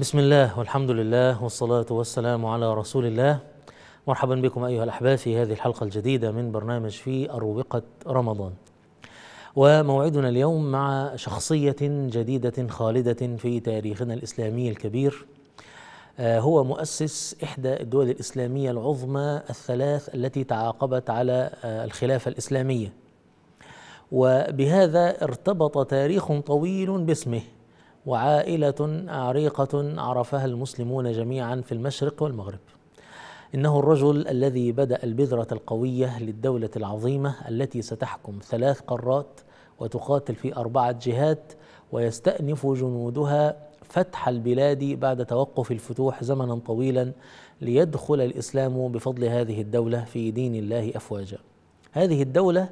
بسم الله والحمد لله والصلاة والسلام على رسول الله مرحبا بكم أيها الأحباب في هذه الحلقة الجديدة من برنامج في أروقة رمضان وموعدنا اليوم مع شخصية جديدة خالدة في تاريخنا الإسلامي الكبير آه، هو مؤسس إحدى الدول الإسلامية العظمى الثلاث التي تعاقبت على آه، الخلافة الإسلامية وبهذا ارتبط تاريخ طويل باسمه وعائلة عريقة عرفها المسلمون جميعا في المشرق والمغرب إنه الرجل الذي بدأ البذرة القوية للدولة العظيمة التي ستحكم ثلاث قارات وتقاتل في أربعة جهات ويستأنف جنودها فتح البلاد بعد توقف الفتوح زمنا طويلا ليدخل الإسلام بفضل هذه الدولة في دين الله أفواجا هذه الدولة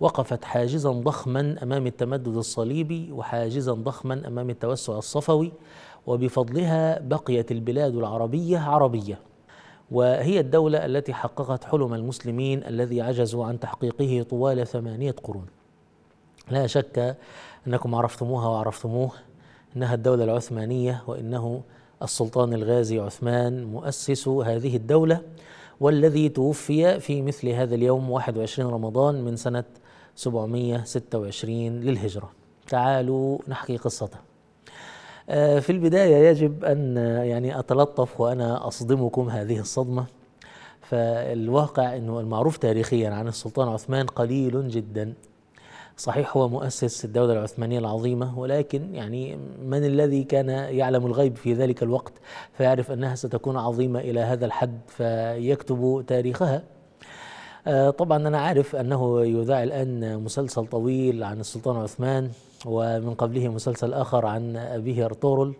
وقفت حاجزا ضخما أمام التمدد الصليبي وحاجزا ضخما أمام التوسع الصفوي وبفضلها بقيت البلاد العربية عربية وهي الدولة التي حققت حلم المسلمين الذي عجزوا عن تحقيقه طوال ثمانية قرون لا شك أنكم عرفتموها وعرفتموه إنها الدولة العثمانية وإنه السلطان الغازي عثمان مؤسس هذه الدولة والذي توفي في مثل هذا اليوم 21 رمضان من سنة 726 للهجرة تعالوا نحكي قصته آه، في البداية يجب أن يعني أتلطف وأنا أصدمكم هذه الصدمة فالواقع أنه المعروف تاريخيا عن السلطان عثمان قليل جدا صحيح هو مؤسس الدولة العثمانية العظيمة ولكن يعني من الذي كان يعلم الغيب في ذلك الوقت فيعرف أنها ستكون عظيمة إلى هذا الحد فيكتب تاريخها آه، طبعا أنا عارف أنه يذاع الآن مسلسل طويل عن السلطان عثمان ومن قبله مسلسل آخر عن أبيه أرطغرل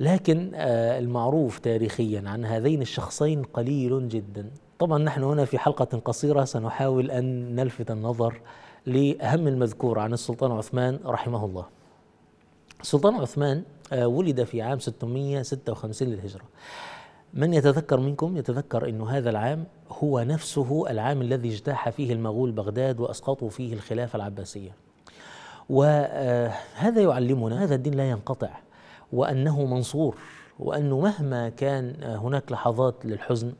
لكن آه، المعروف تاريخيا عن هذين الشخصين قليل جدا طبعا نحن هنا في حلقة قصيرة سنحاول أن نلفت النظر لأهم المذكور عن السلطان عثمان رحمه الله السلطان عثمان آه، ولد في عام 656 للهجرة من يتذكر منكم يتذكر أن هذا العام هو نفسه العام الذي اجتاح فيه المغول بغداد وأسقطوا فيه الخلافة العباسية وهذا آه، يعلمنا هذا الدين لا ينقطع وأنه منصور وأنه مهما كان آه، هناك لحظات للحزن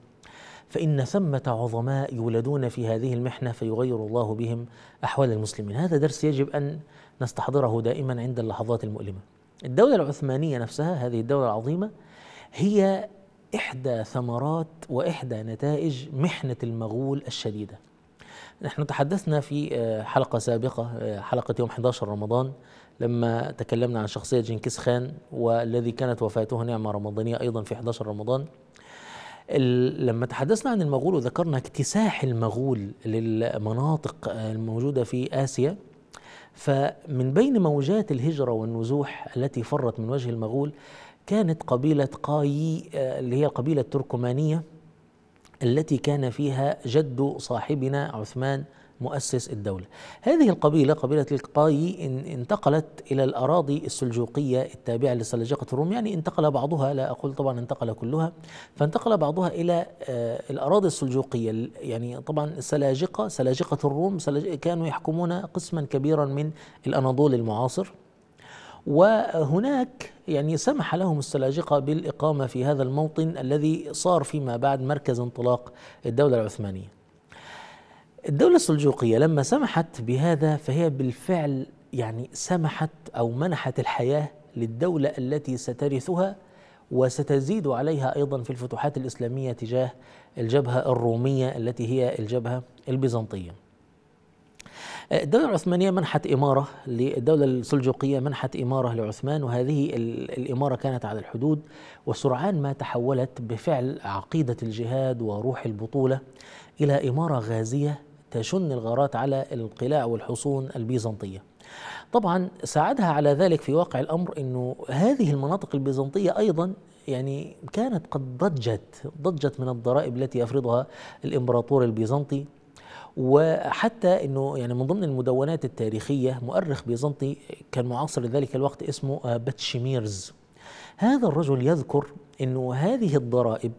فإن ثمة عظماء يولدون في هذه المحنة فيغير الله بهم أحوال المسلمين هذا درس يجب أن نستحضره دائما عند اللحظات المؤلمة الدولة العثمانية نفسها هذه الدولة العظيمة هي إحدى ثمرات وإحدى نتائج محنة المغول الشديدة نحن تحدثنا في آه، حلقة سابقة آه، حلقة يوم 11 رمضان لما تكلمنا عن شخصية جنكيز خان والذي كانت وفاته نعمة رمضانية أيضا في 11 رمضان لما تحدثنا عن المغول وذكرنا اكتساح المغول للمناطق آه، الموجودة في آسيا فمن بين موجات الهجرة والنزوح التي فرت من وجه المغول كانت قبيلة قاي آه، اللي هي القبيلة التركمانية التي كان فيها جد صاحبنا عثمان مؤسس الدولة هذه القبيلة قبيلة القاي انتقلت إلى الأراضي السلجوقية التابعة لسلاجقة الروم يعني انتقل بعضها لا أقول طبعا انتقل كلها فانتقل بعضها إلى آه، الأراضي السلجوقية يعني طبعا السلاجقة سلاجقة الروم كانوا يحكمون قسما كبيرا من الأناضول المعاصر وهناك يعني سمح لهم السلاجقة بالإقامة في هذا الموطن الذي صار فيما بعد مركز انطلاق الدولة العثمانية الدولة السلجوقية لما سمحت بهذا فهي بالفعل يعني سمحت أو منحت الحياة للدولة التي سترثها وستزيد عليها أيضا في الفتوحات الإسلامية تجاه الجبهة الرومية التي هي الجبهة البيزنطية الدولة العثمانية منحت إمارة للدولة السلجوقية منحت إمارة لعثمان وهذه الإمارة كانت على الحدود وسرعان ما تحولت بفعل عقيدة الجهاد وروح البطولة إلى إمارة غازية تشن الغارات على القلاع والحصون البيزنطية طبعا ساعدها على ذلك في واقع الأمر أنه هذه المناطق البيزنطية أيضا يعني كانت قد ضجت ضجت من الضرائب التي يفرضها الإمبراطور البيزنطي وحتى انه يعني من ضمن المدونات التاريخيه مؤرخ بيزنطي كان معاصر لذلك الوقت اسمه آه، باتشيميرز هذا الرجل يذكر انه هذه الضرائب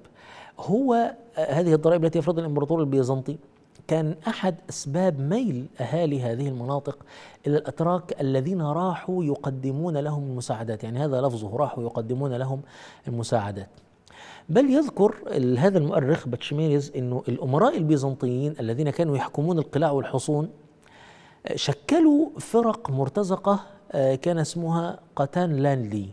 هو آه، هذه الضرائب التي يفرضها الامبراطور البيزنطي كان احد اسباب ميل اهالي هذه المناطق الى الاتراك الذين راحوا يقدمون لهم المساعدات يعني هذا لفظه راحوا يقدمون لهم المساعدات بل يذكر هذا المؤرخ باتشميريز انه الامراء البيزنطيين الذين كانوا يحكمون القلاع والحصون آه، شكلوا فرق مرتزقه آه، كان اسمها قتان لانلي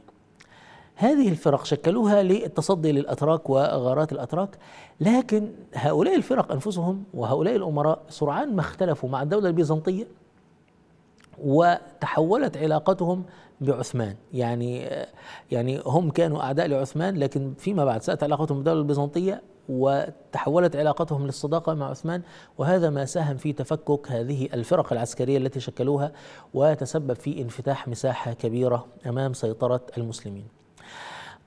هذه الفرق شكلوها للتصدي للاتراك وغارات الاتراك لكن هؤلاء الفرق انفسهم وهؤلاء الامراء سرعان ما اختلفوا مع الدوله البيزنطيه وتحولت علاقتهم بعثمان يعني يعني هم كانوا أعداء لعثمان لكن فيما بعد ساءت علاقتهم بالدولة البيزنطية وتحولت علاقتهم للصداقة مع عثمان وهذا ما ساهم في تفكك هذه الفرق العسكرية التي شكلوها وتسبب في انفتاح مساحة كبيرة أمام سيطرة المسلمين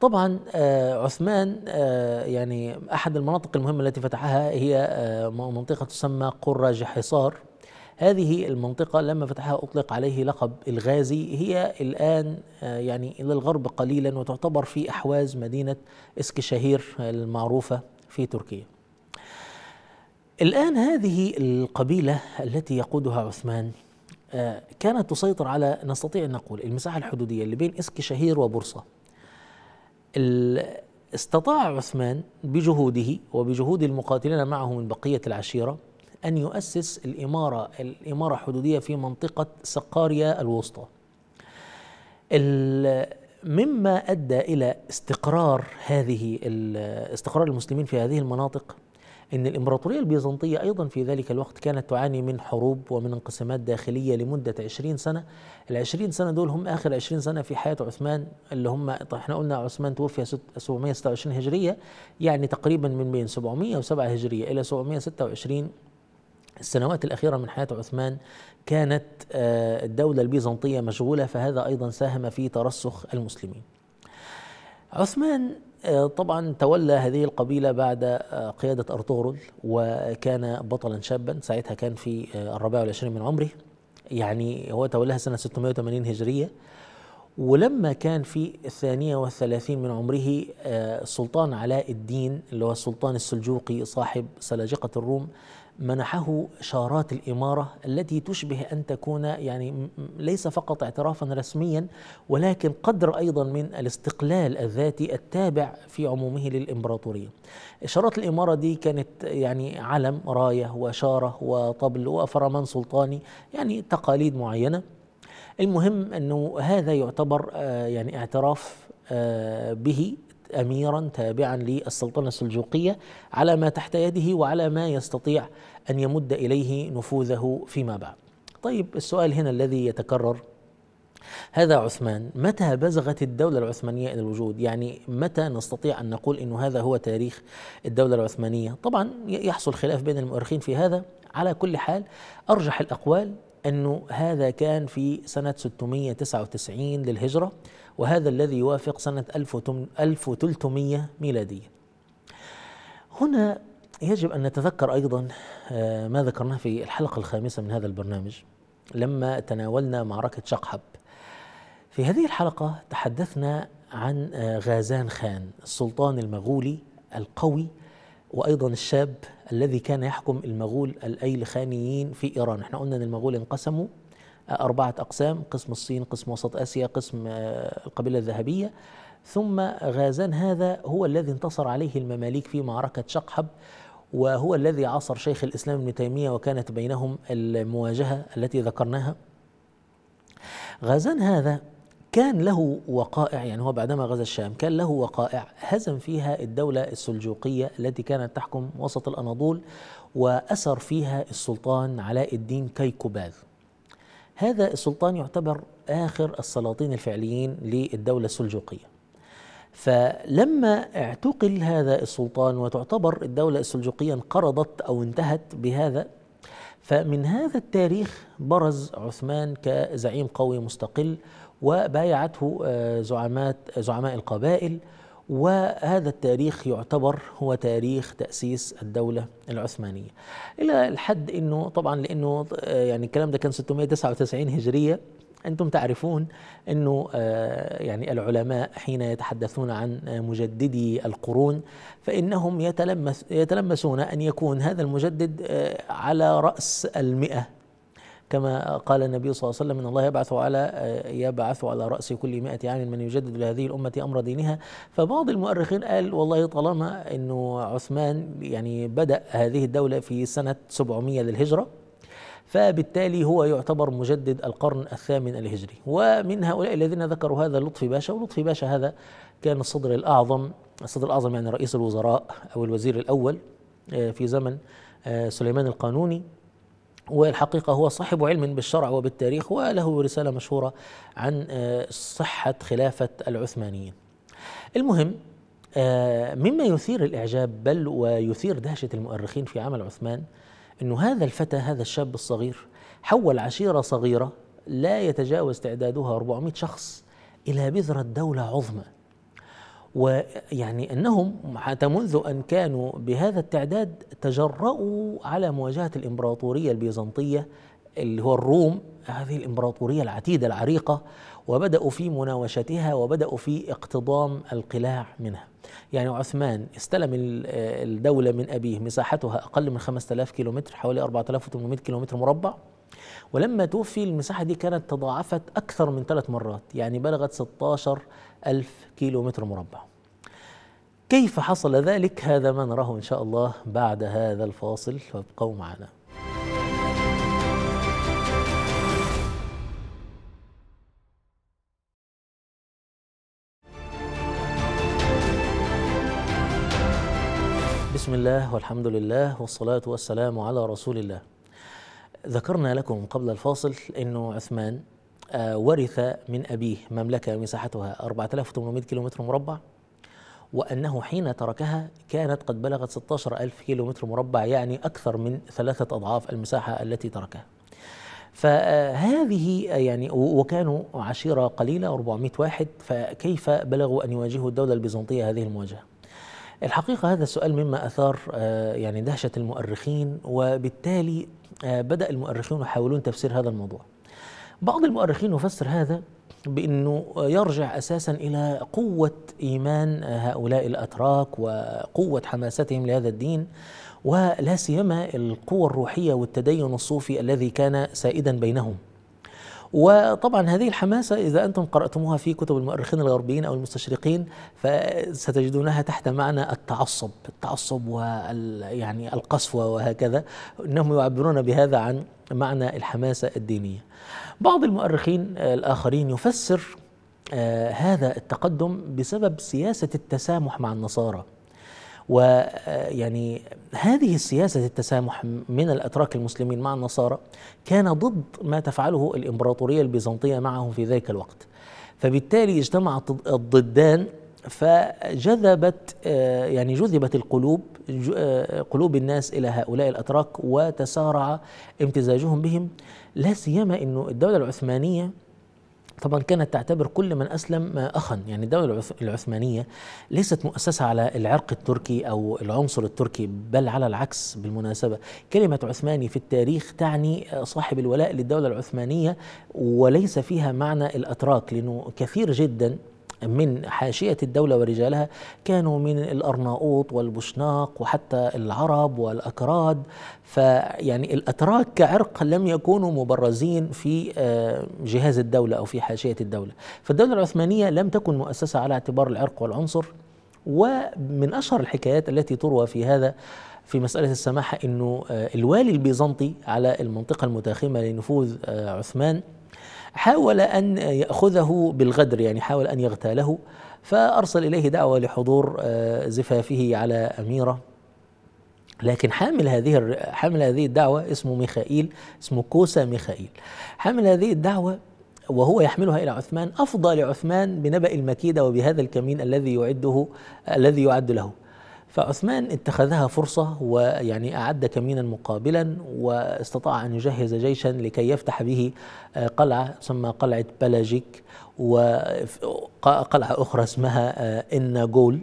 طبعا آه، عثمان آه، يعني أحد المناطق المهمة التي فتحها هي آه، منطقة تسمى قراج حصار هذه المنطقة لما فتحها أطلق عليه لقب الغازي هي الآن آه، يعني إلى الغرب قليلا وتعتبر في أحواز مدينة إسكشهير المعروفة في تركيا الآن هذه القبيلة التي يقودها عثمان آه، كانت تسيطر على نستطيع أن نقول المساحة الحدودية اللي بين إسكشهير وبورصة استطاع عثمان بجهوده وبجهود المقاتلين معه من بقية العشيرة أن يؤسس الإمارة الإمارة حدودية في منطقة سقاريا الوسطى مما أدى إلى استقرار هذه استقرار المسلمين في هذه المناطق أن الإمبراطورية البيزنطية أيضا في ذلك الوقت كانت تعاني من حروب ومن انقسامات داخلية لمدة 20 سنة العشرين سنة دول هم آخر 20 سنة في حياة عثمان اللي هم طيب احنا قلنا عثمان توفي 726 هجرية يعني تقريبا من بين 707 هجرية إلى 726 السنوات الأخيرة من حياة عثمان كانت آه، الدولة البيزنطية مشغولة فهذا أيضا ساهم في ترسخ المسلمين عثمان آه، طبعا تولى هذه القبيلة بعد آه، قيادة أرطغرل وكان بطلا شابا ساعتها كان في الرابع والعشرين من عمره يعني هو تولاها سنة 680 هجرية ولما كان في الثانية والثلاثين من عمره السلطان آه، علاء الدين اللي هو السلطان السلجوقي صاحب سلاجقة الروم منحه شارات الإمارة التي تشبه أن تكون يعني ليس فقط اعترافا رسميا ولكن قدر أيضا من الاستقلال الذاتي التابع في عمومه للإمبراطورية شارات الإمارة دي كانت يعني علم راية وشارة وطبل وفرمان سلطاني يعني تقاليد معينة المهم أنه هذا يعتبر آه، يعني اعتراف آه، به اميرا تابعا للسلطنه السلجوقيه على ما تحت يده وعلى ما يستطيع ان يمد اليه نفوذه فيما بعد. طيب السؤال هنا الذي يتكرر هذا عثمان متى بزغت الدولة العثمانية إلى الوجود يعني متى نستطيع أن نقول أن هذا هو تاريخ الدولة العثمانية طبعا يحصل خلاف بين المؤرخين في هذا على كل حال أرجح الأقوال أنه هذا كان في سنة 699 للهجرة وهذا الذي يوافق سنة 1300 ميلادية هنا يجب أن نتذكر أيضا آه، ما ذكرناه في الحلقة الخامسة من هذا البرنامج لما تناولنا معركة شقحب في هذه الحلقة تحدثنا عن آه، غازان خان السلطان المغولي القوي وأيضا الشاب الذي كان يحكم المغول الايلخانيين في إيران احنا قلنا أن المغول انقسموا آه، أربعة أقسام قسم الصين قسم وسط آسيا قسم آه، القبيلة الذهبية ثم غازان هذا هو الذي انتصر عليه المماليك في معركة شقحب وهو الذي عاصر شيخ الإسلام ابن تيمية وكانت بينهم المواجهة التي ذكرناها غازان هذا كان له وقائع يعني هو بعدما غزا الشام كان له وقائع هزم فيها الدولة السلجوقية التي كانت تحكم وسط الأناضول وأسر فيها السلطان علاء الدين كيكوباد هذا السلطان يعتبر آخر السلاطين الفعليين للدولة السلجوقية فلما اعتقل هذا السلطان وتعتبر الدولة السلجوقية انقرضت أو انتهت بهذا فمن هذا التاريخ برز عثمان كزعيم قوي مستقل وبايعته آه، زعماء زعماء القبائل وهذا التاريخ يعتبر هو تاريخ تأسيس الدولة العثمانية إلى الحد أنه طبعا لأنه آه، يعني الكلام ده كان 699 هجرية أنتم تعرفون أنه آه، يعني العلماء حين يتحدثون عن مجددي القرون فإنهم يتلمس يتلمسون أن يكون هذا المجدد على رأس المئة كما قال النبي صلى الله عليه وسلم ان الله يبعث على آه، يبعث على راس كل 100 عام من يجدد لهذه الامه امر دينها فبعض المؤرخين قال والله طالما انه عثمان يعني بدا هذه الدوله في سنه 700 للهجره فبالتالي هو يعتبر مجدد القرن الثامن الهجري ومن هؤلاء الذين ذكروا هذا لطفي باشا ولطفي باشا هذا كان الصدر الأعظم الصدر الأعظم يعني رئيس الوزراء أو الوزير الأول آه، في زمن آه، سليمان القانوني والحقيقة هو صاحب علم بالشرع وبالتاريخ وله رسالة مشهورة عن آه، صحة خلافة العثمانيين المهم آه، مما يثير الإعجاب بل ويثير دهشة المؤرخين في عمل عثمان أنه هذا الفتى هذا الشاب الصغير حول عشيرة صغيرة لا يتجاوز تعدادها 400 شخص إلى بذرة دولة عظمى ويعني أنهم حتى منذ أن كانوا بهذا التعداد تجرؤوا على مواجهة الإمبراطورية البيزنطية اللي هو الروم هذه الإمبراطورية العتيدة العريقة وبدأوا في مناوشتها وبدأوا في اقتضام القلاع منها يعني عثمان استلم الدولة من أبيه مساحتها أقل من 5000 كيلومتر حوالي 4800 كيلومتر مربع ولما توفي المساحة دي كانت تضاعفت أكثر من ثلاث مرات يعني بلغت 16 ألف كيلو متر مربع كيف حصل ذلك هذا ما نراه إن شاء الله بعد هذا الفاصل فابقوا معنا بسم الله والحمد لله والصلاة والسلام على رسول الله ذكرنا لكم قبل الفاصل أنه عثمان ورث من أبيه مملكة مساحتها 4800 كيلومتر مربع وأنه حين تركها كانت قد بلغت 16000 كيلومتر مربع يعني أكثر من ثلاثة أضعاف المساحة التي تركها فهذه يعني وكانوا عشيرة قليلة 400 واحد فكيف بلغوا أن يواجهوا الدولة البيزنطية هذه المواجهة الحقيقة هذا السؤال مما أثار آه، يعني دهشة المؤرخين وبالتالي آه، بدأ المؤرخون يحاولون تفسير هذا الموضوع بعض المؤرخين يفسر هذا بانه يرجع اساسا الى قوه ايمان هؤلاء الاتراك وقوه حماستهم لهذا الدين ولا سيما القوى الروحيه والتدين الصوفي الذي كان سائدا بينهم. وطبعا هذه الحماسه اذا انتم قراتموها في كتب المؤرخين الغربيين او المستشرقين فستجدونها تحت معنى التعصب، التعصب وال يعني القسوه وهكذا، انهم يعبرون بهذا عن معنى الحماسة الدينية بعض المؤرخين الآخرين يفسر آه، هذا التقدم بسبب سياسة التسامح مع النصارى ويعني آه، هذه السياسة التسامح من الأتراك المسلمين مع النصارى كان ضد ما تفعله الإمبراطورية البيزنطية معهم في ذلك الوقت فبالتالي اجتمع الضدان فجذبت آه، يعني جذبت القلوب آه، قلوب الناس إلى هؤلاء الأتراك وتسارع امتزاجهم بهم لا سيما أنه الدولة العثمانية طبعا كانت تعتبر كل من اسلم آه، اخا يعني الدوله العثمانيه ليست مؤسسه على العرق التركي او العنصر التركي بل على العكس بالمناسبه كلمه عثماني في التاريخ تعني آه، صاحب الولاء للدوله العثمانيه وليس فيها معنى الاتراك لانه كثير جدا من حاشية الدولة ورجالها كانوا من الأرناؤوط والبوشناق وحتى العرب والأكراد فيعني الأتراك كعرق لم يكونوا مبرزين في آه، جهاز الدولة أو في حاشية الدولة فالدولة العثمانية لم تكن مؤسسة على اعتبار العرق والعنصر ومن أشهر الحكايات التي تروى في هذا في مسألة السماحة أنه آه، الوالي البيزنطي على المنطقة المتاخمة لنفوذ آه، عثمان حاول أن يأخذه بالغدر يعني حاول أن يغتاله فأرسل إليه دعوة لحضور آه، زفافه على أميرة لكن حامل هذه حامل هذه الدعوة اسمه ميخائيل اسمه كوسا ميخائيل حامل هذه الدعوة وهو يحملها إلى عثمان أفضى لعثمان بنبأ المكيدة وبهذا الكمين الذي يعده الذي يعد له فعثمان اتخذها فرصة ويعني أعد كمينا مقابلا واستطاع أن يجهز جيشا لكي يفتح به آه، قلعة تسمى قلعة بلاجيك وقلعة أخرى اسمها آه، إناجول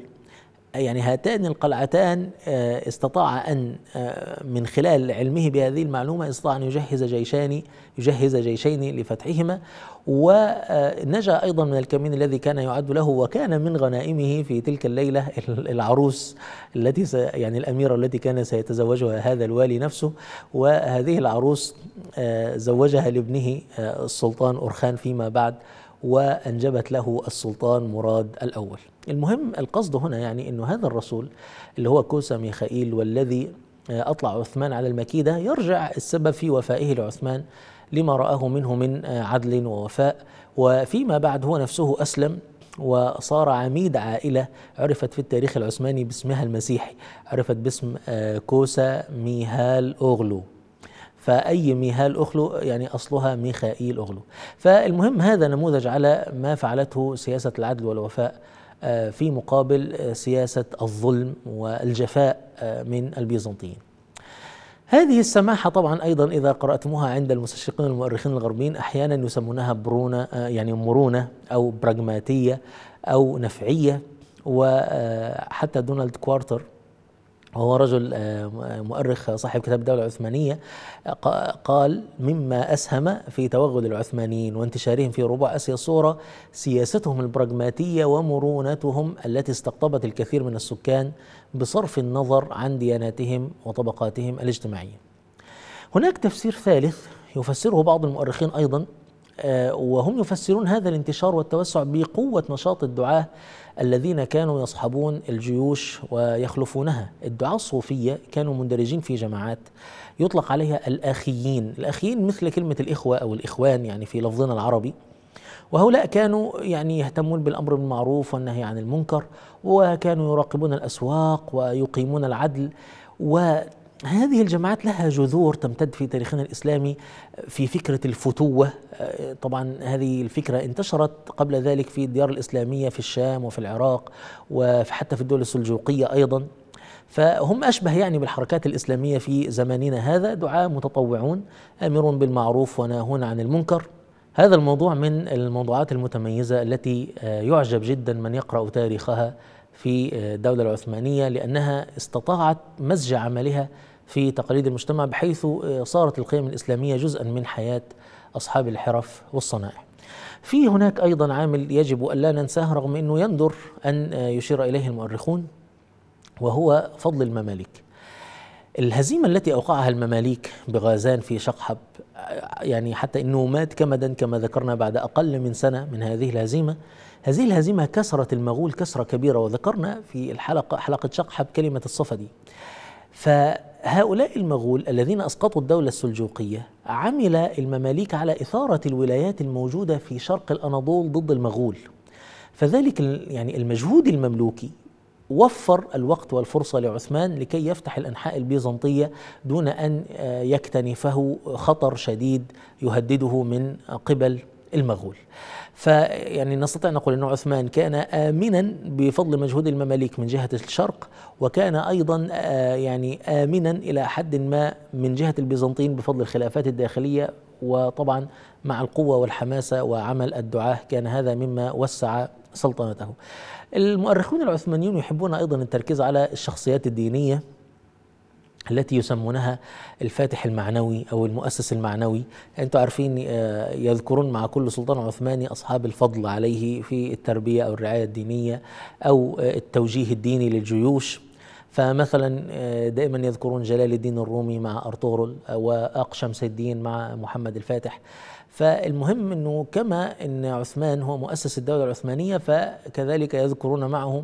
يعني هاتان القلعتان آه، استطاع أن آه، من خلال علمه بهذه المعلومة استطاع أن يجهز جيشان يجهز جيشين لفتحهما ونجا آه، أيضا من الكمين الذي كان يعد له وكان من غنائمه في تلك الليلة العروس التي يعني الأميرة التي كان سيتزوجها هذا الوالي نفسه وهذه العروس زوجها لابنه السلطان أرخان فيما بعد وأنجبت له السلطان مراد الأول المهم القصد هنا يعني أنه هذا الرسول اللي هو كوسا ميخائيل والذي آه، أطلع عثمان على المكيدة يرجع السبب في وفائه لعثمان لما رآه منه من آه، عدل ووفاء وفيما بعد هو نفسه أسلم وصار عميد عائلة عرفت في التاريخ العثماني باسمها المسيحي عرفت باسم آه، كوسا ميهال أوغلو فأي ميهال أخلو يعني أصلها ميخائيل أخلو فالمهم هذا نموذج على ما فعلته سياسة العدل والوفاء آه، في مقابل آه، سياسة الظلم والجفاء آه، من البيزنطيين هذه السماحة طبعا أيضا إذا قرأتموها عند المستشرقين والمؤرخين الغربيين أحيانا يسمونها برونة يعني مرونة أو براغماتية أو نفعية وحتى دونالد كوارتر وهو رجل آه، مؤرخ صاحب كتاب الدولة العثمانية قال مما أسهم في توغل العثمانيين وانتشارهم في ربوع آسيا الصورة سياستهم البراغماتية ومرونتهم التي استقطبت الكثير من السكان بصرف النظر عن دياناتهم وطبقاتهم الاجتماعية هناك تفسير ثالث يفسره بعض المؤرخين أيضا آه، وهم يفسرون هذا الانتشار والتوسع بقوة نشاط الدعاة الذين كانوا يصحبون الجيوش ويخلفونها الدعاة الصوفية كانوا مندرجين في جماعات يطلق عليها الآخيين الآخيين مثل كلمة الإخوة أو الإخوان يعني في لفظنا العربي وهؤلاء كانوا يعني يهتمون بالامر بالمعروف والنهي عن المنكر وكانوا يراقبون الاسواق ويقيمون العدل و هذه الجماعات لها جذور تمتد في تاريخنا الإسلامي في فكرة الفتوة طبعا هذه الفكرة انتشرت قبل ذلك في الديار الإسلامية في الشام وفي العراق وحتى في الدول السلجوقية أيضا فهم أشبه يعني بالحركات الإسلامية في زماننا هذا دعاء متطوعون آمرون بالمعروف وناهون عن المنكر هذا الموضوع من الموضوعات المتميزة التي آه، يعجب جدا من يقرأ تاريخها في الدولة آه، العثمانية لأنها استطاعت مزج عملها في تقاليد المجتمع بحيث آه، صارت القيم الإسلامية جزءا من حياة أصحاب الحرف والصنائع في هناك أيضا عامل يجب أن لا ننساه رغم أنه يندر أن آه، يشير إليه المؤرخون وهو فضل المماليك الهزيمة التي أوقعها المماليك بغازان في شقحب آه، يعني حتى أنه مات كمدا كما ذكرنا بعد أقل من سنة من هذه الهزيمة هذه الهزيمة كسرت المغول كسرة كبيرة وذكرنا في الحلقة حلقة شقحب كلمة الصفدي ف هؤلاء المغول الذين اسقطوا الدوله السلجوقيه عمل المماليك على اثاره الولايات الموجوده في شرق الاناضول ضد المغول فذلك يعني المجهود المملوكي وفر الوقت والفرصه لعثمان لكي يفتح الانحاء البيزنطيه دون ان آه، يكتنفه خطر شديد يهدده من قبل المغول فيعني نستطيع أن نقول أن عثمان كان آمنا بفضل مجهود المماليك من جهة الشرق وكان أيضا آه، يعني آمنا إلى حد ما من جهة البيزنطيين بفضل الخلافات الداخلية وطبعا مع القوة والحماسة وعمل الدعاة كان هذا مما وسع سلطنته المؤرخون العثمانيون يحبون أيضا التركيز على الشخصيات الدينية التي يسمونها الفاتح المعنوي أو المؤسس المعنوي أنتم عارفين آه، يذكرون مع كل سلطان عثماني أصحاب الفضل عليه في التربية أو الرعاية الدينية أو آه، التوجيه الديني للجيوش فمثلا آه، دائما يذكرون جلال الدين الرومي مع أرطغرل وأقشم الدين مع محمد الفاتح فالمهم أنه كما أن عثمان هو مؤسس الدولة العثمانية فكذلك يذكرون معه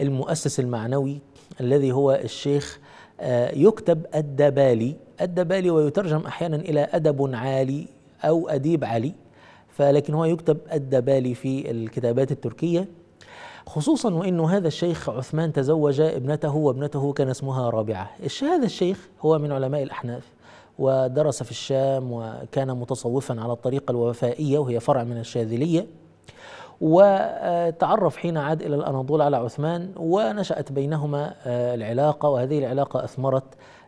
المؤسس المعنوي الذي هو الشيخ آه، يكتب الدبالي الدبالي ويترجم أحيانا إلى أدب عالي أو أديب علي فلكن هو يكتب الدبالي في الكتابات التركية خصوصا وانه هذا الشيخ عثمان تزوج ابنته وابنته كان اسمها رابعه، هذا الشيخ هو من علماء الاحناف ودرس في الشام وكان متصوفا على الطريقه الوفائيه وهي فرع من الشاذليه وتعرف حين عاد إلى الأناضول على عثمان ونشأت بينهما آه، العلاقة وهذه العلاقة أثمرت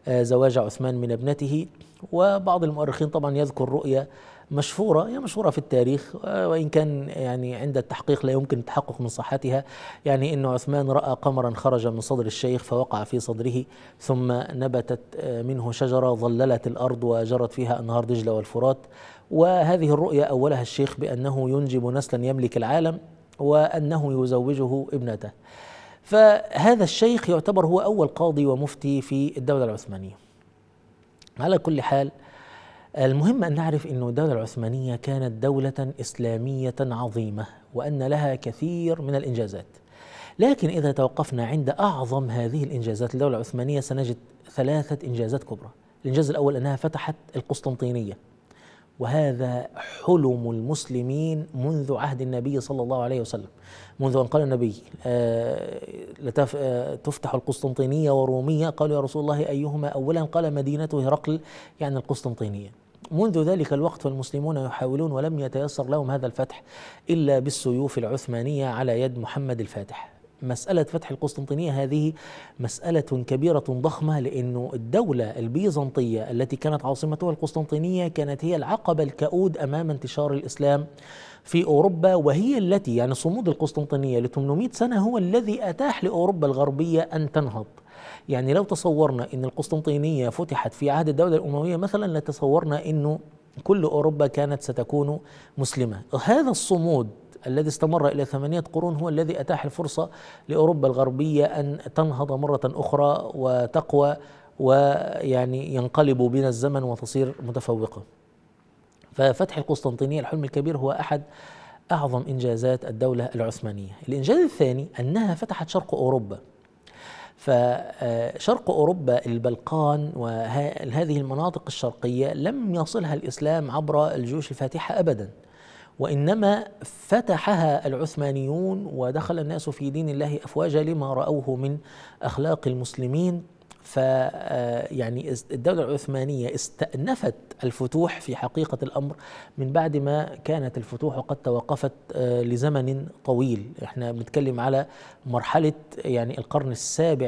آه، زواج عثمان من ابنته وبعض المؤرخين طبعا يذكر رؤية مشهورة هي مشهورة في التاريخ آه، وإن كان يعني عند التحقيق لا يمكن التحقق من صحتها يعني أن عثمان رأى قمرا خرج من صدر الشيخ فوقع في صدره ثم نبتت منه شجرة ظللت الأرض وجرت فيها أنهار دجلة والفرات وهذه الرؤيا أولها الشيخ بأنه ينجب نسلا يملك العالم وأنه يزوجه ابنته فهذا الشيخ يعتبر هو أول قاضي ومفتي في الدولة العثمانية على كل حال المهم أن نعرف أن الدولة العثمانية كانت دولة إسلامية عظيمة وأن لها كثير من الإنجازات لكن إذا توقفنا عند أعظم هذه الإنجازات للدولة العثمانية سنجد ثلاثة إنجازات كبرى الإنجاز الأول أنها فتحت القسطنطينية وهذا حلم المسلمين منذ عهد النبي صلى الله عليه وسلم منذ أن قال النبي آه، آه، تفتح القسطنطينية ورومية قالوا يا رسول الله أيهما أولا قال مدينة هرقل يعني القسطنطينية منذ ذلك الوقت فالمسلمون يحاولون ولم يتيسر لهم هذا الفتح إلا بالسيوف العثمانية على يد محمد الفاتح مسألة فتح القسطنطينية هذه مسألة كبيرة ضخمة لأن الدولة البيزنطية التي كانت عاصمتها القسطنطينية كانت هي العقبة الكؤود أمام انتشار الإسلام في أوروبا وهي التي يعني صمود القسطنطينية ل 800 سنة هو الذي أتاح لأوروبا الغربية أن تنهض يعني لو تصورنا أن القسطنطينية فتحت في عهد الدولة الأموية مثلا لتصورنا أنه كل أوروبا كانت ستكون مسلمة هذا الصمود الذي استمر إلى ثمانية قرون هو الذي أتاح الفرصة لأوروبا الغربية أن تنهض مرة أخرى وتقوى ويعني ينقلب بنا الزمن وتصير متفوقة ففتح القسطنطينية الحلم الكبير هو أحد أعظم إنجازات الدولة العثمانية الإنجاز الثاني أنها فتحت شرق أوروبا فشرق أوروبا البلقان وهذه المناطق الشرقية لم يصلها الإسلام عبر الجيوش الفاتحة أبداً وانما فتحها العثمانيون ودخل الناس في دين الله افواجا لما راوه من اخلاق المسلمين ف آه، يعني الدوله العثمانيه استانفت الفتوح في حقيقه الامر من بعد ما كانت الفتوح قد توقفت آه، لزمن طويل احنا بنتكلم على مرحله يعني القرن السابع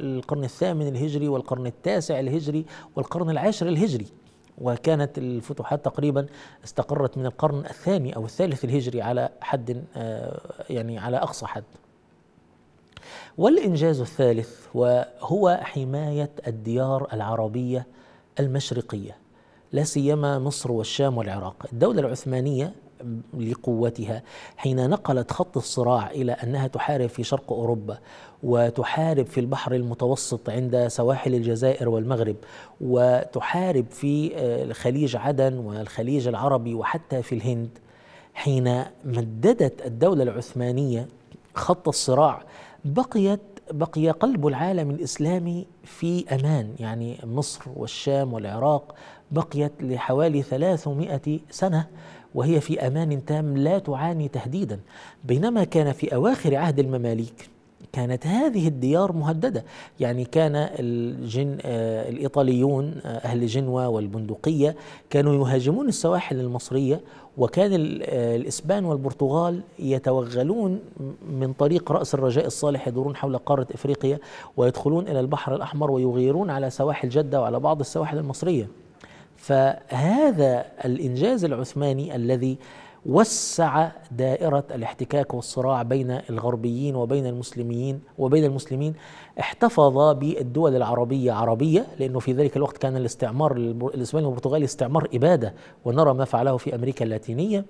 القرن الثامن الهجري والقرن التاسع الهجري والقرن العاشر الهجري وكانت الفتوحات تقريبا استقرت من القرن الثاني أو الثالث الهجري على حد آه، يعني على أقصى حد والإنجاز الثالث وهو حماية الديار العربية المشرقية لا سيما مصر والشام والعراق الدولة العثمانية لقوتها حين نقلت خط الصراع الى انها تحارب في شرق اوروبا وتحارب في البحر المتوسط عند سواحل الجزائر والمغرب وتحارب في آه، خليج عدن والخليج العربي وحتى في الهند حين مددت الدوله العثمانيه خط الصراع بقيت بقي قلب العالم الاسلامي في امان يعني مصر والشام والعراق بقيت لحوالي 300 سنه وهي في امان تام لا تعاني تهديدا بينما كان في اواخر عهد المماليك كانت هذه الديار مهدده يعني كان الجن آه، الايطاليون آه، اهل جنوه والبندقيه كانوا يهاجمون السواحل المصريه وكان آه، الاسبان والبرتغال يتوغلون من طريق راس الرجاء الصالح يدورون حول قاره افريقيا ويدخلون الى البحر الاحمر ويغيرون على سواحل جده وعلى بعض السواحل المصريه فهذا الانجاز العثماني الذي وسع دائرة الاحتكاك والصراع بين الغربيين وبين المسلمين وبين المسلمين احتفظ بالدول العربية عربية لأنه في ذلك الوقت كان الاستعمار الإسباني والبرتغالي استعمار إبادة ونرى ما فعله في أمريكا اللاتينية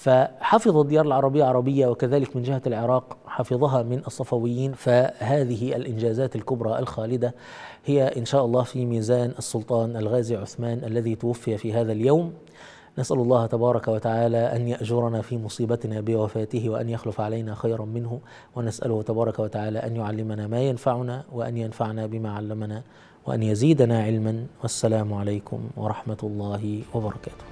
فحفظ الديار العربية عربية وكذلك من جهة العراق حفظها من الصفويين فهذه الإنجازات الكبرى الخالدة هي إن شاء الله في ميزان السلطان الغازي عثمان الذي توفي في هذا اليوم نسأل الله تبارك وتعالى أن يأجرنا في مصيبتنا بوفاته وأن يخلف علينا خيرا منه ونسأله تبارك وتعالى أن يعلمنا ما ينفعنا وأن ينفعنا بما علمنا وأن يزيدنا علما والسلام عليكم ورحمة الله وبركاته